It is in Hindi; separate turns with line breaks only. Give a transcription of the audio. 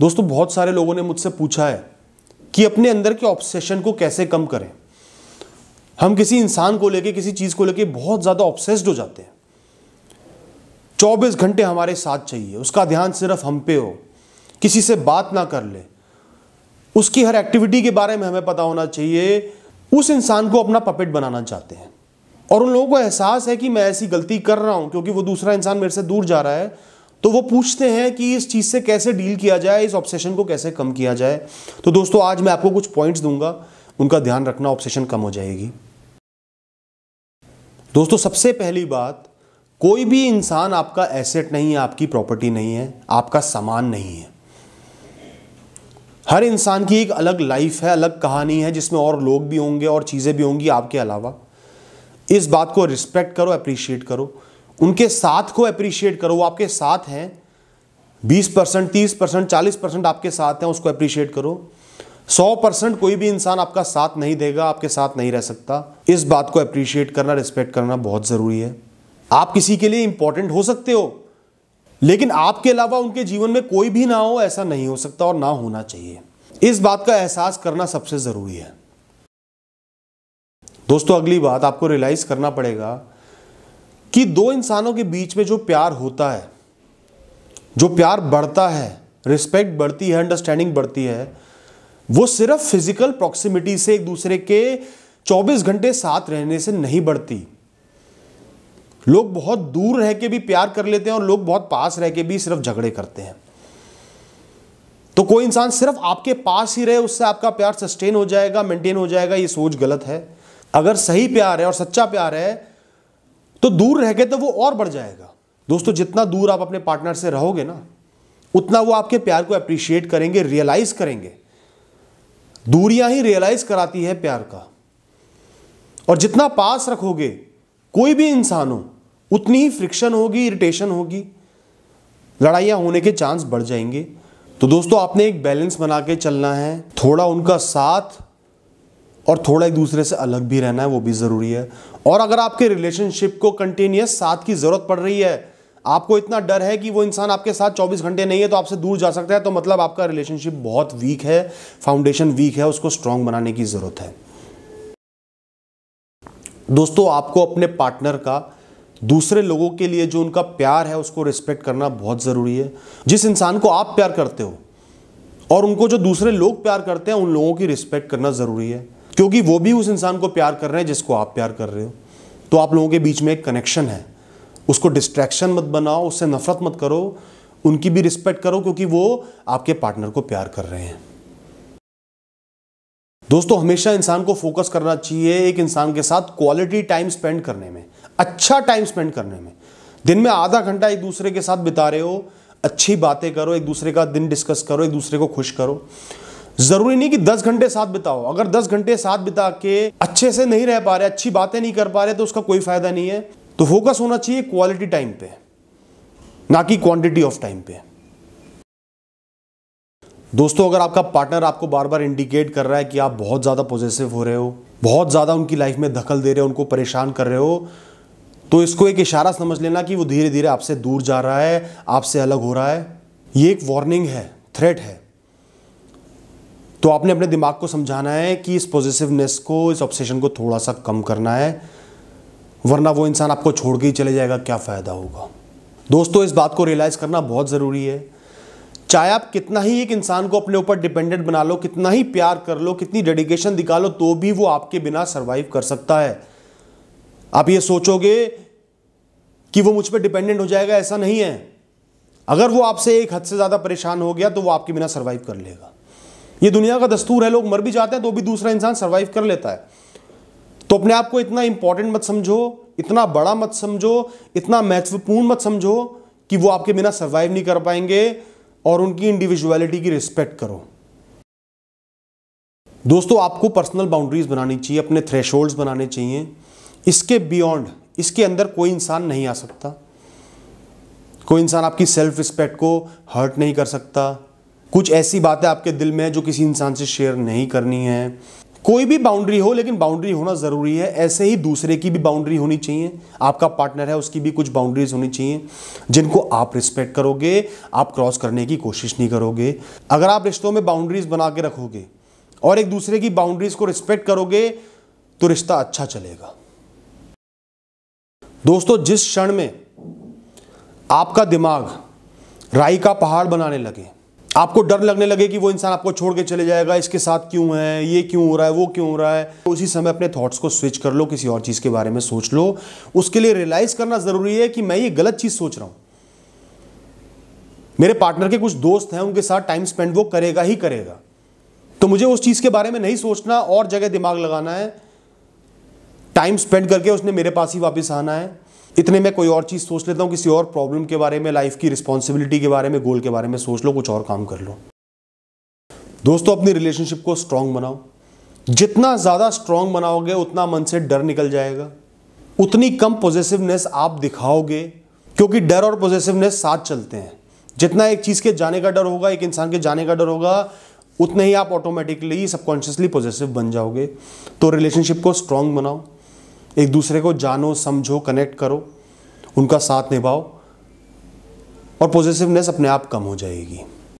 दोस्तों बहुत सारे लोगों ने मुझसे पूछा है कि अपने अंदर के ऑब्सेशन को कैसे कम करें हम किसी इंसान को लेके किसी चीज़ को लेके बहुत ज़्यादा ऑब्सेस्ड हो जाते हैं 24 घंटे हमारे साथ चाहिए उसका ध्यान सिर्फ हम पे हो किसी से बात ना कर ले उसकी हर एक्टिविटी के बारे में हमें पता होना चाहिए उस इंसान को अपना पपेट बनाना चाहते हैं और उन लोगों को एहसास है कि मैं ऐसी गलती कर रहा हूं क्योंकि वो दूसरा इंसान मेरे से दूर जा रहा है तो वो पूछते हैं कि इस चीज़ से कैसे डील किया जाए इस ऑब्सेशन को कैसे कम किया जाए तो दोस्तों आज मैं आपको कुछ पॉइंट्स दूंगा उनका ध्यान रखना ऑब्सेशन कम हो जाएगी दोस्तों सबसे पहली बात कोई भी इंसान आपका एसेट नहीं है आपकी प्रॉपर्टी नहीं है आपका सामान नहीं है हर इंसान की एक अलग लाइफ है अलग कहानी है जिसमें और लोग भी होंगे और चीज़ें भी होंगी आपके अलावा इस बात को रिस्पेक्ट करो अप्रिशिएट करो उनके साथ को अप्रिशिएट करो वो आपके साथ हैं बीस परसेंट तीस परसेंट चालीस परसेंट आपके साथ हैं उसको अप्रिशिएट करो सौ परसेंट कोई भी इंसान आपका साथ नहीं देगा आपके साथ नहीं रह सकता इस बात को अप्रिशिएट करना रिस्पेक्ट करना बहुत ज़रूरी है आप किसी के लिए इंपॉर्टेंट हो सकते हो लेकिन आपके अलावा उनके जीवन में कोई भी ना हो ऐसा नहीं हो सकता और ना होना चाहिए इस बात का एहसास करना सबसे ज़रूरी है दोस्तों अगली बात आपको रियलाइज़ करना पड़ेगा कि दो इंसानों के बीच में जो प्यार होता है जो प्यार बढ़ता है रिस्पेक्ट बढ़ती है अंडरस्टैंडिंग बढ़ती है वो सिर्फ फिजिकल प्रॉक्सिमिटी से एक दूसरे के 24 घंटे साथ रहने से नहीं बढ़ती लोग बहुत दूर रह के भी प्यार कर लेते हैं और लोग बहुत पास रह के भी सिर्फ झगड़े करते हैं तो कोई इंसान सिर्फ आपके पास ही रहे उससे आपका प्यार सस्टेन हो जाएगा मेंटेन हो जाएगा ये सोच गलत है अगर सही प्यार है और सच्चा प्यार है तो दूर रह गए तो वो और बढ़ जाएगा दोस्तों जितना दूर आप अपने पार्टनर से रहोगे ना उतना वो आपके प्यार को अप्रिशिएट करेंगे रियलाइज करेंगे दूरियां ही रियलाइज कराती है प्यार का और जितना पास रखोगे कोई भी इंसान हो उतनी ही फ्रिक्शन होगी इरिटेशन होगी लड़ाइयां होने के चांस बढ़ जाएंगे तो दोस्तों आपने एक बैलेंस बना के चलना है थोड़ा उनका साथ और थोड़ा एक दूसरे से अलग भी रहना है वो भी ज़रूरी है और अगर आपके रिलेशनशिप को कंटिन्यूस साथ की ज़रूरत पड़ रही है आपको इतना डर है कि वो इंसान आपके साथ 24 घंटे नहीं है तो आपसे दूर जा सकता है तो मतलब आपका रिलेशनशिप बहुत वीक है फाउंडेशन वीक है उसको स्ट्रांग बनाने की ज़रूरत है दोस्तों आपको अपने पार्टनर का दूसरे लोगों के लिए जो उनका प्यार है उसको रिस्पेक्ट करना बहुत ज़रूरी है जिस इंसान को आप प्यार करते हो और उनको जो दूसरे लोग प्यार करते हैं उन लोगों की रिस्पेक्ट करना ज़रूरी है क्योंकि वो भी उस इंसान को प्यार कर रहे हैं जिसको आप प्यार कर रहे हो तो आप लोगों के बीच में एक कनेक्शन है उसको डिस्ट्रैक्शन मत बनाओ उससे नफरत मत करो उनकी भी रिस्पेक्ट करो क्योंकि वो आपके पार्टनर को प्यार कर रहे हैं दोस्तों हमेशा इंसान को फोकस करना चाहिए एक इंसान के साथ क्वालिटी टाइम स्पेंड करने में अच्छा टाइम स्पेंड करने में दिन में आधा घंटा एक दूसरे के साथ बिता रहे हो अच्छी बातें करो एक दूसरे का दिन डिस्कस करो एक दूसरे को खुश करो जरूरी नहीं कि 10 घंटे साथ बिताओ अगर 10 घंटे साथ बिता के अच्छे से नहीं रह पा रहे अच्छी बातें नहीं कर पा रहे तो उसका कोई फायदा नहीं है तो फोकस होना चाहिए क्वालिटी टाइम पे ना कि क्वांटिटी ऑफ टाइम पे दोस्तों अगर आपका पार्टनर आपको बार बार इंडिकेट कर रहा है कि आप बहुत ज़्यादा पॉजिटिव हो रहे हो बहुत ज़्यादा उनकी लाइफ में दखल दे रहे हो उनको परेशान कर रहे हो तो इसको एक इशारा समझ लेना कि वो धीरे धीरे आपसे दूर जा रहा है आपसे अलग हो रहा है ये एक वार्निंग है थ्रेट है तो आपने अपने दिमाग को समझाना है कि इस पॉजिटिवनेस को इस ऑब्सेशन को थोड़ा सा कम करना है वरना वो इंसान आपको छोड़ के ही चले जाएगा क्या फ़ायदा होगा दोस्तों इस बात को रियलाइज़ करना बहुत ज़रूरी है चाहे आप कितना ही एक इंसान को अपने ऊपर डिपेंडेंट बना लो कितना ही प्यार कर लो कितनी डेडिकेशन दिखा लो तो भी वो आपके बिना सर्वाइव कर सकता है आप ये सोचोगे कि वो मुझ पर डिपेंडेंट हो जाएगा ऐसा नहीं है अगर वो आपसे एक हद से ज़्यादा परेशान हो गया तो वो आपके बिना सर्वाइव कर लेगा ये दुनिया का दस्तूर है लोग मर भी जाते हैं तो भी दूसरा इंसान सर्वाइव कर लेता है तो अपने आप को इतना इंपॉर्टेंट मत समझो इतना बड़ा मत समझो इतना महत्वपूर्ण मत समझो कि वो आपके बिना सर्वाइव नहीं कर पाएंगे और उनकी इंडिविजुअलिटी की रिस्पेक्ट करो दोस्तों आपको पर्सनल बाउंड्रीज बनानी चाहिए अपने थ्रेश बनाने चाहिए इसके बियॉन्ड इसके अंदर कोई इंसान नहीं आ सकता कोई इंसान आपकी सेल्फ रिस्पेक्ट को हर्ट नहीं कर सकता कुछ ऐसी बातें आपके दिल में है जो किसी इंसान से शेयर नहीं करनी है कोई भी बाउंड्री हो लेकिन बाउंड्री होना ज़रूरी है ऐसे ही दूसरे की भी बाउंड्री होनी चाहिए आपका पार्टनर है उसकी भी कुछ बाउंड्रीज होनी चाहिए जिनको आप रिस्पेक्ट करोगे आप क्रॉस करने की कोशिश नहीं करोगे अगर आप रिश्तों में बाउंड्रीज बना के रखोगे और एक दूसरे की बाउंड्रीज को रिस्पेक्ट करोगे तो रिश्ता अच्छा चलेगा दोस्तों जिस क्षण में आपका दिमाग राई का पहाड़ बनाने लगे आपको डर लगने लगे कि वो इंसान आपको छोड़ के चले जाएगा इसके साथ क्यों है ये क्यों हो रहा है वो क्यों हो रहा है तो उसी समय अपने थॉट्स को स्विच कर लो किसी और चीज़ के बारे में सोच लो उसके लिए रियलाइज करना ज़रूरी है कि मैं ये गलत चीज़ सोच रहा हूँ मेरे पार्टनर के कुछ दोस्त हैं उनके साथ टाइम स्पेंड वो करेगा ही करेगा तो मुझे उस चीज़ के बारे में नहीं सोचना और जगह दिमाग लगाना है टाइम स्पेंड करके उसने मेरे पास ही वापस आना है इतने में कोई और चीज़ सोच लेता हूँ किसी और प्रॉब्लम के बारे में लाइफ की रिस्पॉन्सिबिलिटी के बारे में गोल के बारे में सोच लो कुछ और काम कर लो दोस्तों अपनी रिलेशनशिप को स्ट्रांग बनाओ जितना ज़्यादा स्ट्रांग बनाओगे उतना मन से डर निकल जाएगा उतनी कम पॉजिटिवनेस आप दिखाओगे क्योंकि डर और पॉजिटिवनेस साथ चलते हैं जितना एक चीज़ के जाने का डर होगा एक इंसान के जाने का डर होगा उतने ही आप ऑटोमेटिकली सबकॉन्शियसली पॉजिटिव बन जाओगे तो रिलेशनशिप को स्ट्रांग बनाओ एक दूसरे को जानो समझो कनेक्ट करो उनका साथ निभाओ और पॉजिटिवनेस अपने आप कम हो जाएगी